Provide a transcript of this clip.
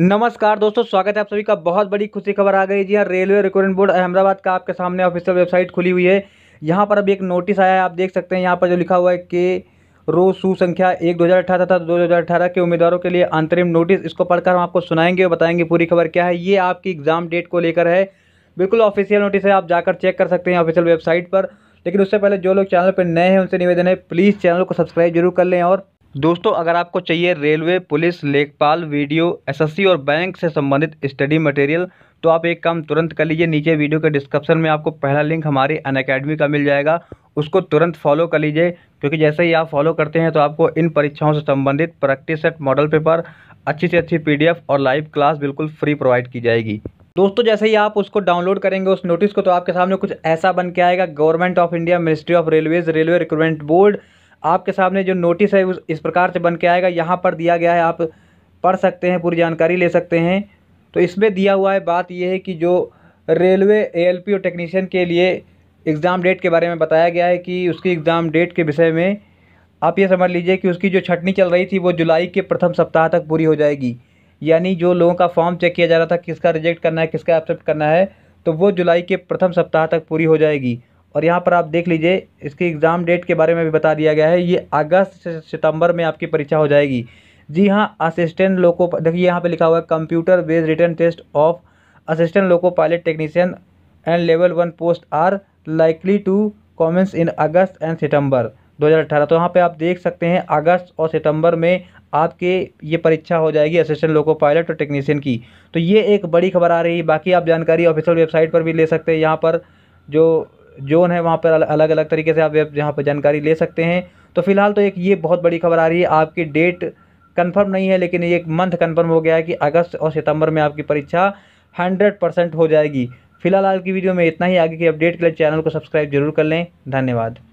नमस्कार दोस्तों स्वागत है आप सभी का बहुत बड़ी खुशी खबर आ गई जी हाँ रेलवे रिक्रूटमेंट बोर्ड अहमदाबाद का आपके सामने ऑफिशियल वेबसाइट खुली हुई है यहाँ पर अभी एक नोटिस आया है आप देख सकते हैं यहाँ पर जो लिखा हुआ है कि रो सू संख्या एक दो हज़ार अठारह था दो हज़ार अठारह के उम्मीदवारों के लिए अंतरिम नोटिस इसको पढ़कर हम आपको सुनाएंगे और बताएंगे पूरी खबर क्या है ये आपकी एग्ज़ाम डेट को लेकर है बिल्कुल ऑफिशियल नोटिस है आप जाकर चेक कर सकते हैं ऑफिशियल वेबसाइट पर लेकिन उससे पहले जो लोग चैनल पर नए हैं उनसे निवेदन है प्लीज़ चैनल को सब्सक्राइब जरूर कर लें और दोस्तों अगर आपको चाहिए रेलवे पुलिस लेखपाल वीडियो एसएससी और बैंक से संबंधित स्टडी मटेरियल तो आप एक काम तुरंत कर लीजिए नीचे वीडियो के डिस्क्रिप्शन में आपको पहला लिंक हमारी अन अकेडमी का मिल जाएगा उसको तुरंत फॉलो कर लीजिए क्योंकि जैसे ही आप फॉलो करते हैं तो आपको इन परीक्षाओं से संबंधित प्रैक्टिस सेट मॉडल पेपर अच्छी से अच्छी पी और लाइव क्लास बिल्कुल फ्री प्रोवाइड की जाएगी दोस्तों जैसे ही आप उसको डाउनलोड करेंगे उस नोटिस को तो आपके सामने कुछ ऐसा बन के आएगा government of India ministry of railways railway recruitment board आपके सामने जो नोटिस है उस इस प्रकार से बन के आएगा यहाँ पर दिया गया है आप पढ़ सकते हैं पूरी जानकारी ले सकते हैं तो इसमें दिया हुआ है बात यह है कि जो रेलवे पी और टेक्नीशियन के लिए एग्ज़ाम डेट के बारे में बताया गया है कि उसकी एग्ज़ाम डेट के विषय में आप ये समझ लीजिए कि उसकी जो छटनी चल रही थी वो जुलाई के प्रथम सप्ताह तक पूरी हो जाएगी यानी जो लोगों का फॉर्म चेक किया जा रहा था किसका रिजेक्ट करना है किसका एक्सेप्ट करना है तो वो जुलाई के प्रथम सप्ताह तक पूरी हो जाएगी और यहाँ पर आप देख लीजिए इसकी एग्ज़ाम डेट के बारे में भी बता दिया गया है ये अगस्त से सितंबर में आपकी परीक्षा हो जाएगी जी हाँ असिस्टेंट लोको देखिए यहाँ पे लिखा हुआ है computer based return test of assistant loco pilot technician and level one post are likely to commence in August and September 2018 तो यहाँ पे आप देख सकते हैं अगस्त और सितंबर में आपके ये परीक्षा हो जाएगी असिस्टेंट लोको पायलट और टेक्नीशियन की तो ये एक बड़ी खबर आ रही है बाकी आप जानकारी ऑफिशियल वेबसाइट पर भी ले सकते हैं यहाँ पर जो जोन है वहाँ पर अलग अलग तरीके से आप यहाँ पर जानकारी ले सकते हैं तो फिलहाल तो एक ये बहुत बड़ी खबर आ रही है आपकी डेट कंफर्म नहीं है लेकिन ये एक मंथ कंफर्म हो गया है कि अगस्त और सितंबर में आपकी परीक्षा हंड्रेड परसेंट हो जाएगी फिलहाल आज की वीडियो में इतना ही आगे की अपडेट के लिए चैनल को सब्सक्राइब जरूर कर लें धन्यवाद